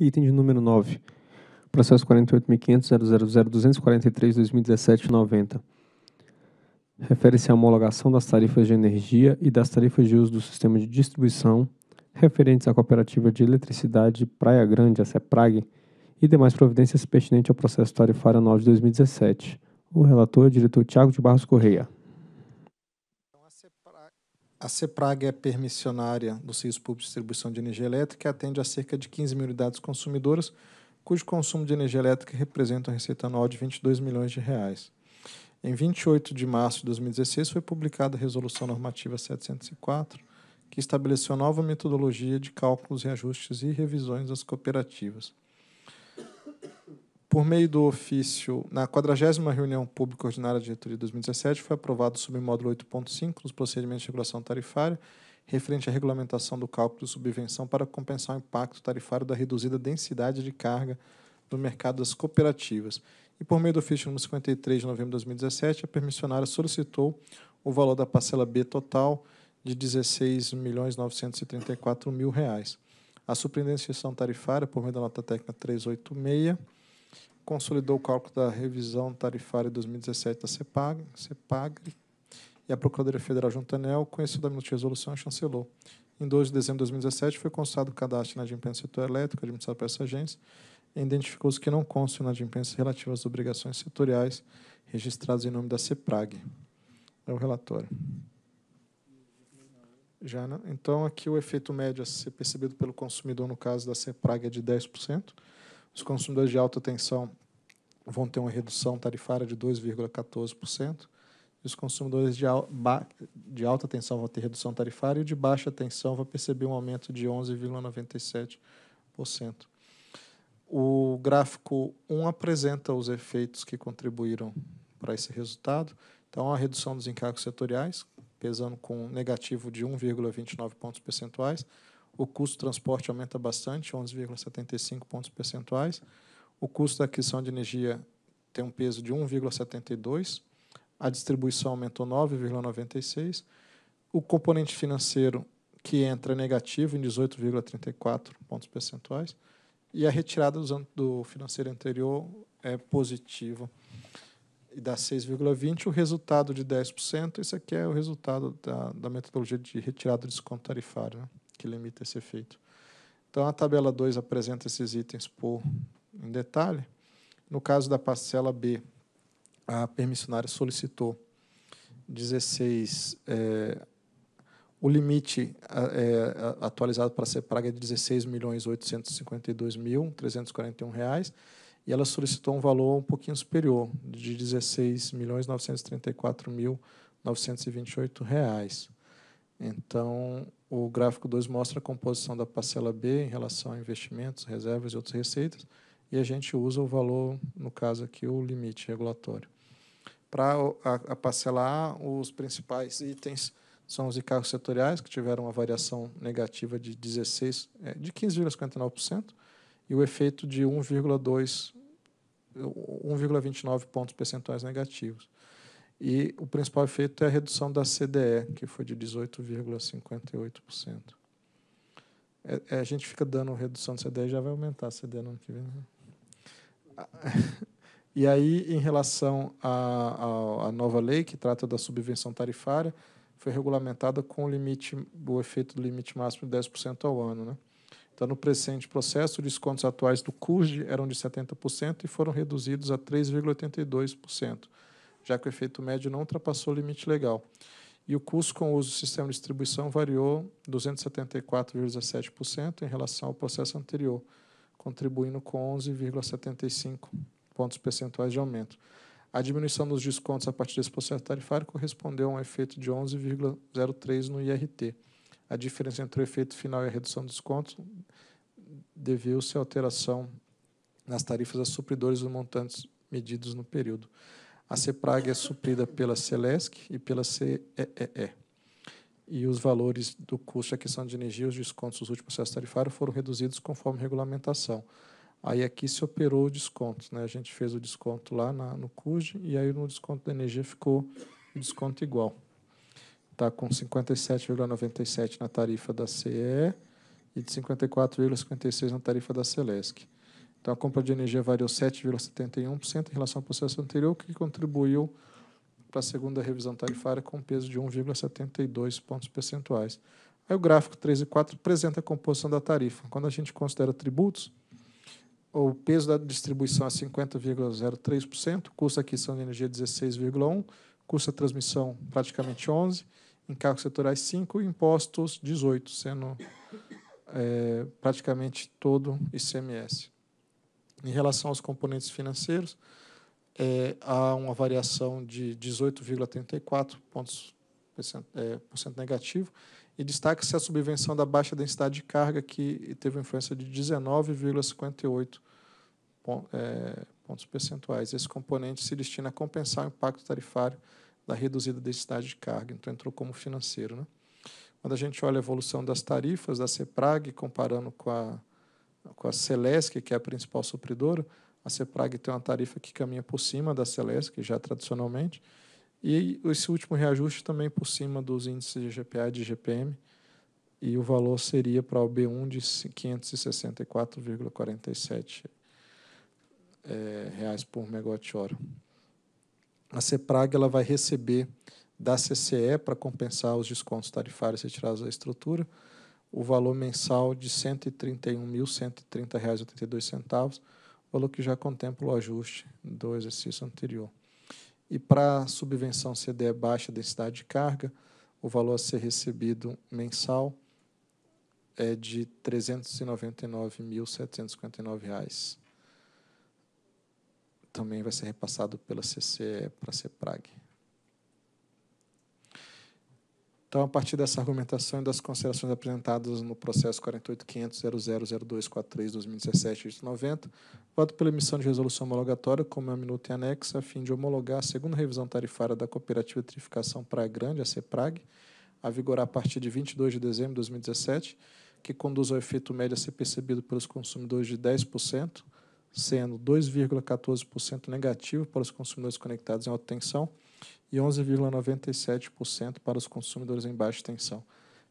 Item de número 9. Processo 48.500.000.243.2017.90. Refere-se à homologação das tarifas de energia e das tarifas de uso do sistema de distribuição referentes à cooperativa de eletricidade Praia Grande, a CEPRAG, e demais providências pertinentes ao processo tarifário anual de 2017. O relator é o diretor Tiago de Barros Correia. A CEPRAG é permissionária do Serviço Público de Distribuição de Energia Elétrica e atende a cerca de 15 mil unidades consumidoras, cujo consumo de energia elétrica representa uma receita anual de 22 milhões de reais. Em 28 de março de 2016 foi publicada a Resolução Normativa 704, que estabeleceu nova metodologia de cálculos, reajustes e revisões das cooperativas. Por meio do ofício, na 40 reunião pública ordinária de diretoria de 2017, foi aprovado o submódulo 8.5 nos procedimentos de regulação tarifária, referente à regulamentação do cálculo de subvenção para compensar o impacto tarifário da reduzida densidade de carga no mercado das cooperativas. E por meio do ofício número 53 de novembro de 2017, a permissionária solicitou o valor da parcela B total de R$ 16.934.000. A superintendência tarifária, por meio da nota técnica 386, consolidou o cálculo da revisão tarifária 2017 da CEPAG, CEPAGRE e a Procuradoria Federal Juntanel conheceu da minuta de resolução e chancelou. Em 2 de dezembro de 2017, foi constado o cadastro na inadimplência do setor elétrico, administrado por essa agência, e identificou-se que não constam inadimplências relativas às obrigações setoriais registradas em nome da CEPRAG. É o relatório. Já, né? Então, aqui o efeito médio a ser percebido pelo consumidor, no caso da CEPRAG, é de 10%. Os consumidores de alta tensão vão ter uma redução tarifária de 2,14%, e os consumidores de, de alta tensão vão ter redução tarifária, e de baixa tensão vão perceber um aumento de 11,97%. O gráfico 1 apresenta os efeitos que contribuíram para esse resultado. Então, a redução dos encargos setoriais, pesando com negativo de 1,29 pontos percentuais, o custo do transporte aumenta bastante, 11,75 pontos percentuais. O custo da aquisição de energia tem um peso de 1,72. A distribuição aumentou 9,96. O componente financeiro, que entra negativo em 18,34 pontos percentuais. E a retirada do financeiro anterior é positiva e dá 6,20%, o resultado de 10%. Esse aqui é o resultado da, da metodologia de retirada do desconto tarifário. Né? que limita esse efeito. Então, a tabela 2 apresenta esses itens por em detalhe. No caso da parcela B, a permissionária solicitou 16, é, eh, o limite é, atualizado para ser pago é de R$ milhões e ela solicitou um valor um pouquinho superior de R$ milhões Então, o gráfico 2 mostra a composição da parcela B em relação a investimentos, reservas e outras receitas, e a gente usa o valor, no caso aqui, o limite regulatório. Para a, parcela A, os principais itens são os encargos setoriais, que tiveram uma variação negativa de 16, é, de 15,59%, e o efeito de 1,29 pontos percentuais negativos. E o principal efeito é a redução da CDE, que foi de 18,58%. É, é, a gente fica dando redução de CDE, já vai aumentar a CDE no ano que vem. Né? E aí, em relação à, à nova lei, que trata da subvenção tarifária, foi regulamentada com o limite, o efeito do limite máximo de 10% ao ano. Né? Então, no presente processo, os descontos atuais do CURG eram de 70% e foram reduzidos a 3,82% já que o efeito médio não ultrapassou o limite legal. E o custo com o uso do sistema de distribuição variou 274,7% em relação ao processo anterior, contribuindo com 11,75 pontos percentuais de aumento. A diminuição dos descontos a partir desse processo tarifário correspondeu a um efeito de 11,03 no IRT. A diferença entre o efeito final e a redução dos descontos deveu-se à alteração nas tarifas a supridores dos montantes medidos no período. A CEPRAG é suprida pela CELESC e pela CEEE. E os valores do custo de aquisição de energia os descontos dos últimos processos tarifários foram reduzidos conforme regulamentação. Aí aqui se operou o desconto. Né? A gente fez o desconto lá na, no CUG e aí no desconto da energia ficou o desconto igual. Está com 57,97 na tarifa da CEE e de 54,56 na tarifa da Celesc. Então, a compra de energia variou 7,71% em relação ao processo anterior, o que contribuiu para a segunda revisão tarifária com peso de 1,72 pontos percentuais. Aí o gráfico 3 e 4 apresenta a composição da tarifa. Quando a gente considera tributos, o peso da distribuição é 50,03%, custo da aquisição de energia 16,1%, é custo da transmissão praticamente 11%, encargos setoriais 5% e impostos 18%, sendo é, praticamente todo ICMS. Em relação aos componentes financeiros, é, há uma variação de 18,34 pontos é, por cento negativo e destaca-se a subvenção da baixa densidade de carga, que teve influência de 19,58 é, pontos percentuais. Esse componente se destina a compensar o impacto tarifário da reduzida densidade de carga, então entrou como financeiro. Né? Quando a gente olha a evolução das tarifas da CEPRAG, comparando com a com a Celesc, que é a principal supridora. A CEPRAG tem uma tarifa que caminha por cima da Celesc, já tradicionalmente, e esse último reajuste também por cima dos índices de GPA e de GPM, e o valor seria para o B1 de 564,47 é, reais por megawatt-hora. A CEPRAG ela vai receber da CCE para compensar os descontos tarifários retirados da estrutura, o valor mensal de R$ 131.130,82, valor que já contempla o ajuste do exercício anterior. E para a subvenção CDE baixa densidade de carga, o valor a ser recebido mensal é de R$ 399.759. Também vai ser repassado pela CCE para a CEPRAG. Então, a partir dessa argumentação e das considerações apresentadas no processo 48.500.000243-2017-90, voto pela emissão de resolução homologatória, como é minuto em anexo, a fim de homologar a segunda revisão tarifária da Cooperativa Trificação Praia Grande, a CEPRAG, a vigorar a partir de 22 de dezembro de 2017, que conduz ao efeito médio a ser percebido pelos consumidores de 10%, sendo 2,14% negativo para os consumidores conectados em alta tensão e 11,97% para os consumidores em baixa tensão.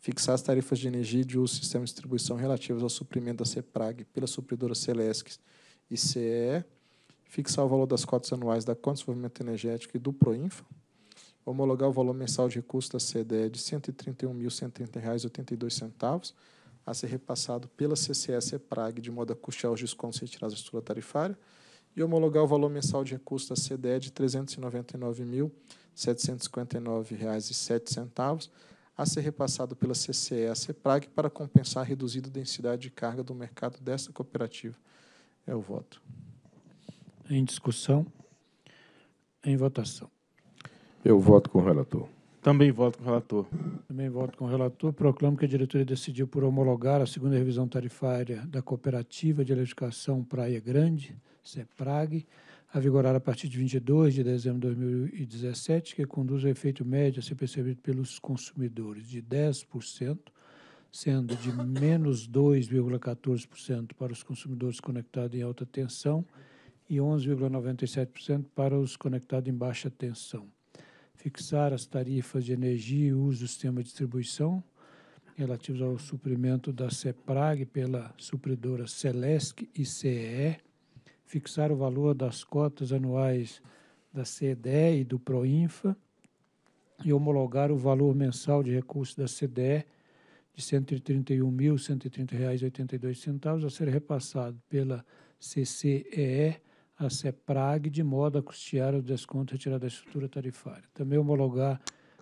Fixar as tarifas de energia e de uso do sistema de distribuição relativas ao suprimento da CEPRAG pela supridora Celesc e CEE. Fixar o valor das cotas anuais da Conta de Desenvolvimento Energético e do Proinfa. Homologar o valor mensal de recursos da CDE de R$ 131.130,82 a ser repassado pela CCS Prague de modo a custear os descontos retirados da estrutura tarifária, e homologar o valor mensal de recursos da CDE de R$ 399.759,07, a ser repassado pela CCS Prague para compensar a reduzida densidade de carga do mercado desta cooperativa. É o voto. Em discussão. Em votação. Eu voto com o relator. Também voto com o relator. Também voto com o relator. Proclamo que a diretoria decidiu por homologar a segunda revisão tarifária da Cooperativa de Eletrificação Praia Grande, CEPRAG, a vigorar a partir de 22 de dezembro de 2017, que conduz ao efeito médio a ser percebido pelos consumidores de 10%, sendo de menos 2,14% para os consumidores conectados em alta tensão e 11,97% para os conectados em baixa tensão fixar as tarifas de energia e uso do sistema de distribuição relativos ao suprimento da CEPRAG pela supridora Celesc e CEE, fixar o valor das cotas anuais da CDE e do Proinfa e homologar o valor mensal de recursos da CDE de R$ 131.130,82 a ser repassado pela CCEE a CEPRAG, de modo a custear o desconto retirado da estrutura tarifária. Também homologar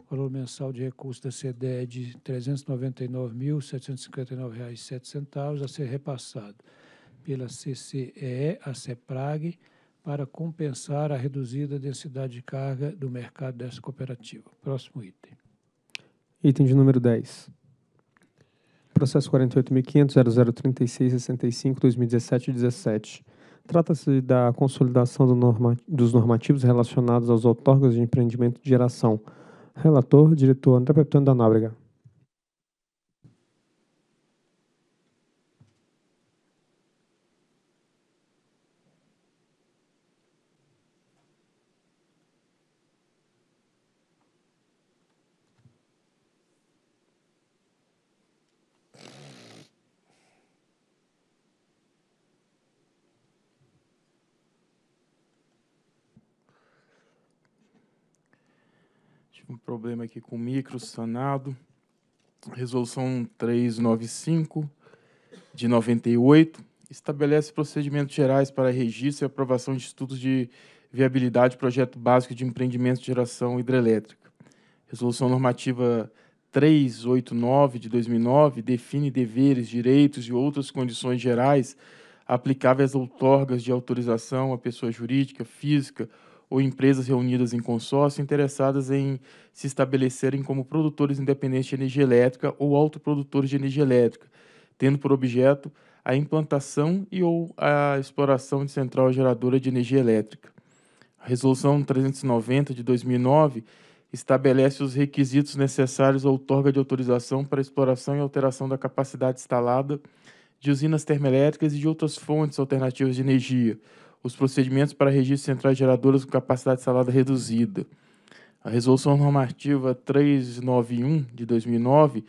o valor mensal de recurso da CDE de R$ 399.759,07 a ser repassado pela CCE à CEPRAG para compensar a reduzida densidade de carga do mercado dessa cooperativa. Próximo item. Item de número 10. Processo 48.500.0036.65.2017.17. Trata-se da consolidação do norma, dos normativos relacionados aos outorgas de empreendimento de geração. Relator, diretor André Pepitano da Nóbrega. Tive um problema aqui com o micro sanado. Resolução 395 de 98 estabelece procedimentos gerais para registro e aprovação de estudos de viabilidade projeto básico de empreendimento de geração hidrelétrica. Resolução normativa 389 de 2009 define deveres, direitos e outras condições gerais aplicáveis às outorgas de autorização a pessoa jurídica, física ou empresas reunidas em consórcio interessadas em se estabelecerem como produtores independentes de energia elétrica ou autoprodutores de energia elétrica, tendo por objeto a implantação e ou a exploração de central geradora de energia elétrica. A Resolução 390 de 2009 estabelece os requisitos necessários à outorga de autorização para exploração e alteração da capacidade instalada de usinas termoelétricas e de outras fontes alternativas de energia, os procedimentos para registro de centrais geradoras com capacidade instalada reduzida. A Resolução Normativa 391 de 2009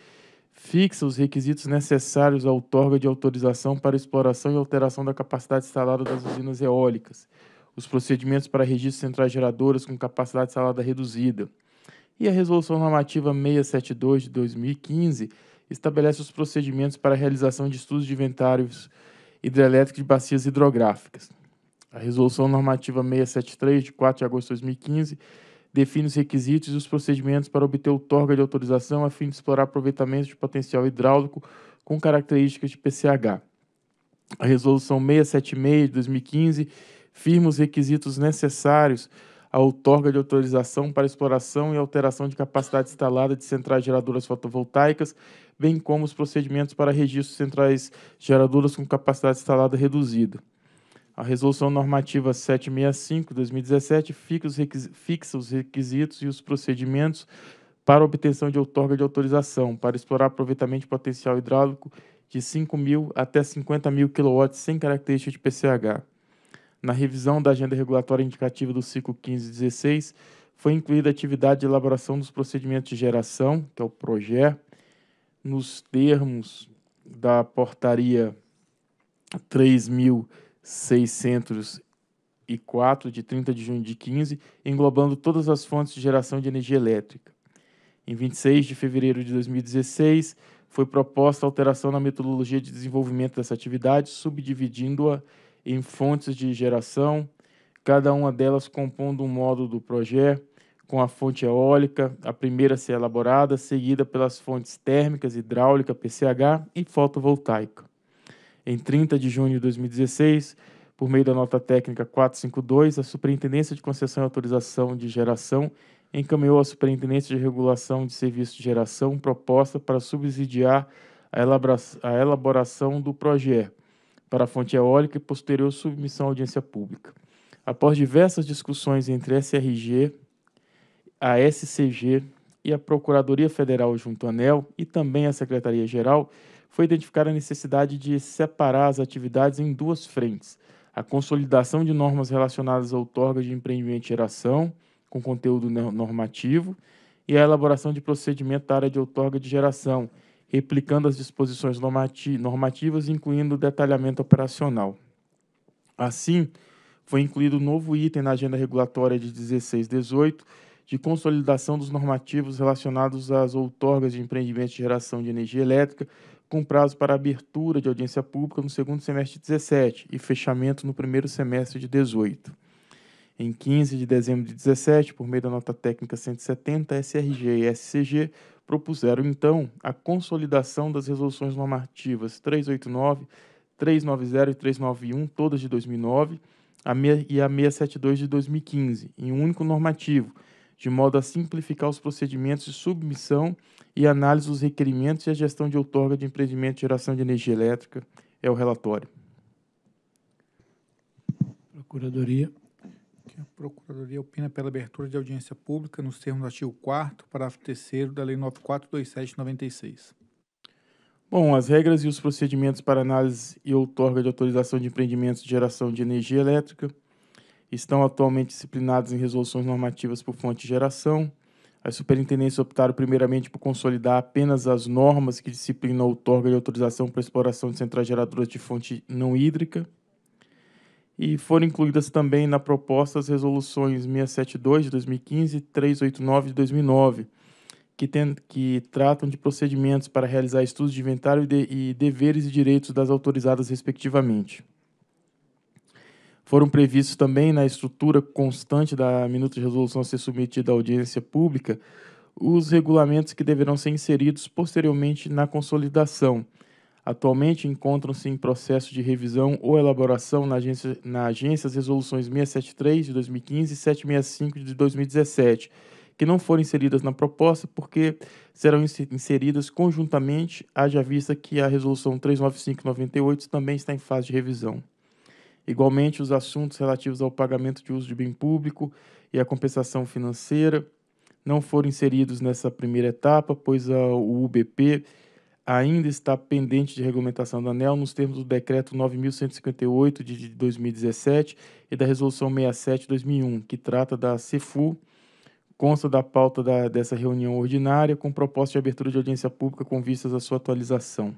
fixa os requisitos necessários à outorga de autorização para exploração e alteração da capacidade instalada das usinas eólicas, os procedimentos para registro de centrais geradoras com capacidade instalada reduzida. E a Resolução Normativa 672 de 2015 estabelece os procedimentos para a realização de estudos de inventários hidrelétricos de bacias hidrográficas. A Resolução Normativa 673, de 4 de agosto de 2015, define os requisitos e os procedimentos para obter outorga de autorização a fim de explorar aproveitamentos de potencial hidráulico com características de PCH. A Resolução 676, de 2015, firma os requisitos necessários à outorga de autorização para exploração e alteração de capacidade instalada de centrais geradoras fotovoltaicas, bem como os procedimentos para registro de centrais geradoras com capacidade instalada reduzida. A Resolução Normativa 765-2017 fixa os requisitos e os procedimentos para obtenção de outorga de autorização para explorar aproveitamento de potencial hidráulico de 5 mil até 50 mil kW sem característica de PCH. Na revisão da Agenda Regulatória Indicativa do ciclo 15-16, foi incluída a atividade de elaboração dos procedimentos de geração, que é o PROGER, nos termos da Portaria 3000 604, de 30 de junho de 15, englobando todas as fontes de geração de energia elétrica. Em 26 de fevereiro de 2016, foi proposta alteração na metodologia de desenvolvimento dessa atividade, subdividindo-a em fontes de geração, cada uma delas compondo um módulo do projeto, com a fonte eólica, a primeira a ser elaborada, seguida pelas fontes térmicas, hidráulica, PCH e fotovoltaica. Em 30 de junho de 2016, por meio da nota técnica 452, a Superintendência de Concessão e Autorização de Geração encaminhou à Superintendência de Regulação de Serviços de Geração proposta para subsidiar a elaboração do projeto para a fonte eólica e posterior submissão à audiência pública. Após diversas discussões entre a SRG, a SCG e a Procuradoria Federal junto à ANEL e também à Secretaria-Geral foi identificar a necessidade de separar as atividades em duas frentes: a consolidação de normas relacionadas à outorga de empreendimento e geração, com conteúdo normativo, e a elaboração de procedimento da área de outorga de geração, replicando as disposições normativas, incluindo detalhamento operacional. Assim, foi incluído um novo item na agenda regulatória de 1618, de consolidação dos normativos relacionados às outorgas de empreendimentos de geração de energia elétrica, com prazo para abertura de audiência pública no segundo semestre de 17 e fechamento no primeiro semestre de 18. Em 15 de dezembro de 17, por meio da nota técnica 170, SRG e SCG propuseram então a consolidação das resoluções normativas 389, 390 e 391, todas de 2009, e a 672 de 2015, em um único normativo, de modo a simplificar os procedimentos de submissão e análise dos requerimentos e a gestão de outorga de empreendimento de geração de energia elétrica. É o relatório. Procuradoria. Que a Procuradoria opina pela abertura de audiência pública nos termos do artigo 4 parágrafo 3 da Lei 9.427/96. Bom, as regras e os procedimentos para análise e outorga de autorização de empreendimentos de geração de energia elétrica estão atualmente disciplinadas em resoluções normativas por fonte de geração. As superintendências optaram primeiramente por consolidar apenas as normas que disciplinam a outorga de autorização para exploração de centrais geradoras de fonte não hídrica. E foram incluídas também na proposta as resoluções 672 de 2015 e 389 de 2009, que, tem, que tratam de procedimentos para realizar estudos de inventário e, de, e deveres e direitos das autorizadas, respectivamente foram previstos também na estrutura constante da minuta de resolução a ser submetida à audiência pública os regulamentos que deverão ser inseridos posteriormente na consolidação. Atualmente encontram-se em processo de revisão ou elaboração na agência, na agência as resoluções 673 de 2015 e 765 de 2017, que não foram inseridas na proposta porque serão inseridas conjuntamente, haja vista que a resolução 3.9598 também está em fase de revisão. Igualmente, os assuntos relativos ao pagamento de uso de bem público e à compensação financeira não foram inseridos nessa primeira etapa, pois a, o UBP ainda está pendente de regulamentação da ANEL nos termos do Decreto 9.158 de 2017 e da Resolução 67/2001, que trata da CEFU, consta da pauta da, dessa reunião ordinária com proposta de abertura de audiência pública com vistas à sua atualização.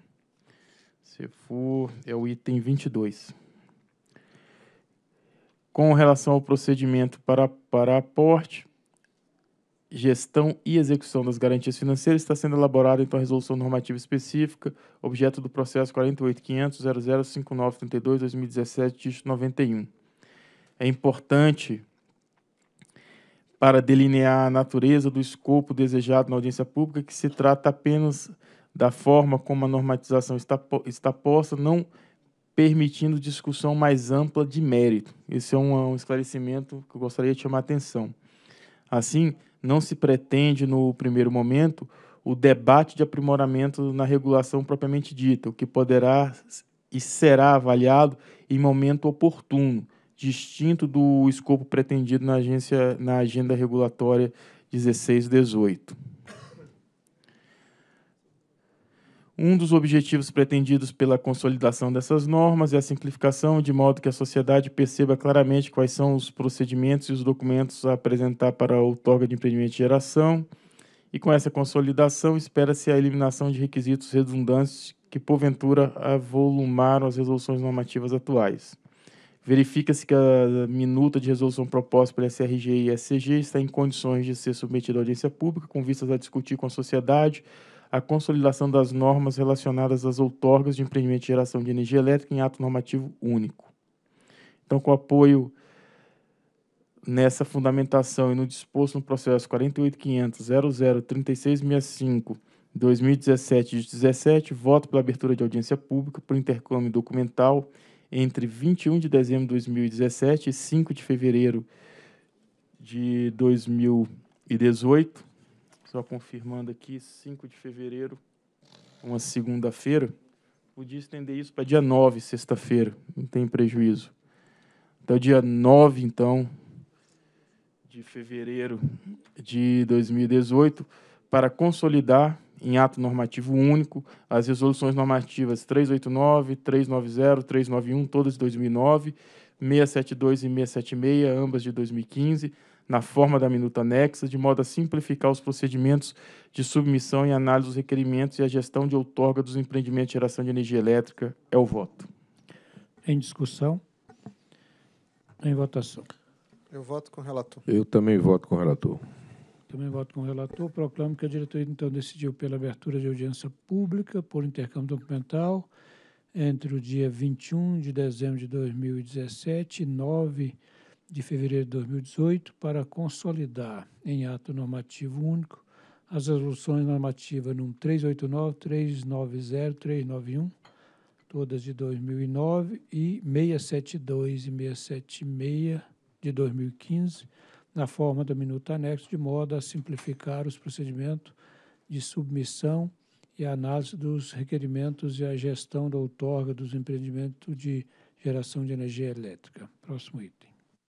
CEFU é o item 22 com relação ao procedimento para, para aporte, gestão e execução das garantias financeiras, está sendo elaborada então a resolução normativa específica, objeto do processo 48.500.005932.2017, 2017 dígito 91. É importante para delinear a natureza do escopo desejado na audiência pública, que se trata apenas da forma como a normatização está, está posta, não permitindo discussão mais ampla de mérito. Esse é um, um esclarecimento que eu gostaria de chamar a atenção. Assim, não se pretende, no primeiro momento, o debate de aprimoramento na regulação propriamente dita, o que poderá e será avaliado em momento oportuno, distinto do escopo pretendido na, agência, na Agenda Regulatória 1618. Um dos objetivos pretendidos pela consolidação dessas normas é a simplificação, de modo que a sociedade perceba claramente quais são os procedimentos e os documentos a apresentar para a outorga de empreendimento de geração. E com essa consolidação, espera-se a eliminação de requisitos redundantes que, porventura, avolumaram as resoluções normativas atuais. Verifica-se que a minuta de resolução proposta pela SRG e SCG está em condições de ser submetida à audiência pública, com vistas a discutir com a sociedade a consolidação das normas relacionadas às outorgas de empreendimento de geração de energia elétrica em ato normativo único. Então, com apoio nessa fundamentação e no disposto no processo 48.500.00.3665.2017 de 17, voto pela abertura de audiência pública por intercâmbio documental entre 21 de dezembro de 2017 e 5 de fevereiro de 2018 só confirmando aqui, 5 de fevereiro, uma segunda-feira. Podia estender isso para dia 9, sexta-feira, não tem prejuízo. Até o então, dia 9, então, de fevereiro de 2018, para consolidar em ato normativo único as resoluções normativas 389, 390, 391, todas de 2009, 672 e 676, ambas de 2015, na forma da minuta anexa, de modo a simplificar os procedimentos de submissão e análise dos requerimentos e a gestão de outorga dos empreendimentos de geração de energia elétrica. É o voto. Em discussão? Em votação. Eu voto com o relator. Eu também voto com o relator. Também voto com o relator. Proclamo que a diretoria, então, decidiu pela abertura de audiência pública por intercâmbio documental entre o dia 21 de dezembro de 2017 e 9 de de fevereiro de 2018 para consolidar em ato normativo único as resoluções normativas num 389, 390, 391, todas de 2009 e 672 e 676 de 2015, na forma da minuta anexo, de modo a simplificar os procedimentos de submissão e análise dos requerimentos e a gestão da outorga dos empreendimentos de geração de energia elétrica. Próximo item.